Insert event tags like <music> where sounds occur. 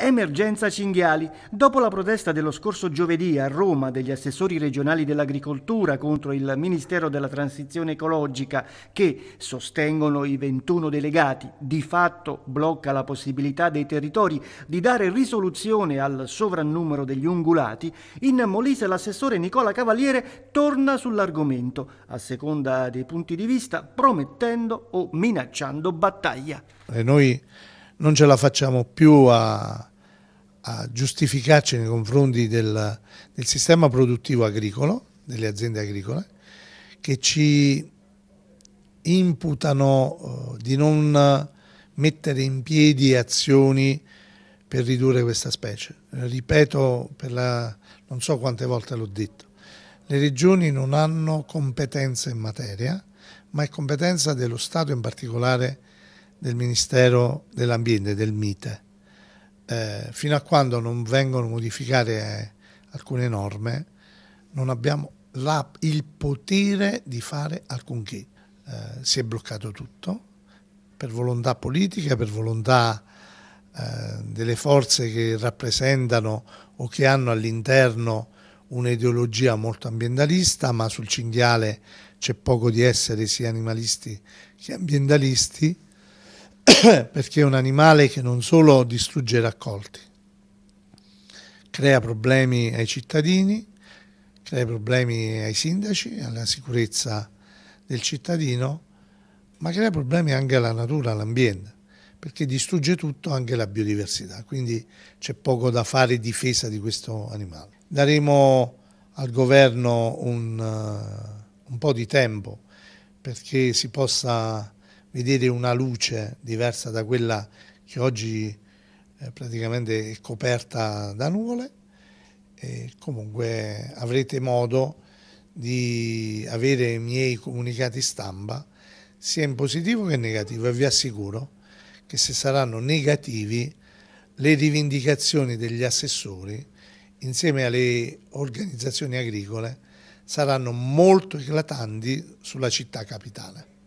Emergenza cinghiali. Dopo la protesta dello scorso giovedì a Roma degli assessori regionali dell'agricoltura contro il Ministero della Transizione Ecologica che sostengono i 21 delegati, di fatto blocca la possibilità dei territori di dare risoluzione al sovrannumero degli ungulati, in Molise l'assessore Nicola Cavaliere torna sull'argomento, a seconda dei punti di vista, promettendo o minacciando battaglia. E noi non ce la facciamo più a a giustificarci nei confronti del, del sistema produttivo agricolo, delle aziende agricole, che ci imputano eh, di non mettere in piedi azioni per ridurre questa specie. Ripeto, la, non so quante volte l'ho detto, le regioni non hanno competenza in materia, ma è competenza dello Stato, in particolare del Ministero dell'Ambiente, del MITE eh, fino a quando non vengono modificate eh, alcune norme, non abbiamo la, il potere di fare alcunché. Eh, si è bloccato tutto per volontà politica, per volontà eh, delle forze che rappresentano o che hanno all'interno un'ideologia molto ambientalista, ma sul cinghiale c'è poco di essere sia animalisti che ambientalisti <coughs> perché è un animale che non solo distrugge i raccolti, crea problemi ai cittadini, crea problemi ai sindaci, alla sicurezza del cittadino, ma crea problemi anche alla natura, all'ambiente, perché distrugge tutto, anche la biodiversità. Quindi c'è poco da fare in difesa di questo animale. Daremo al governo un, eh, un po' di tempo perché si possa vedere una luce diversa da quella che oggi eh, praticamente è coperta da nuvole e comunque avrete modo di avere i miei comunicati stampa sia in positivo che in negativo e vi assicuro che se saranno negativi le rivendicazioni degli assessori insieme alle organizzazioni agricole saranno molto eclatanti sulla città capitale.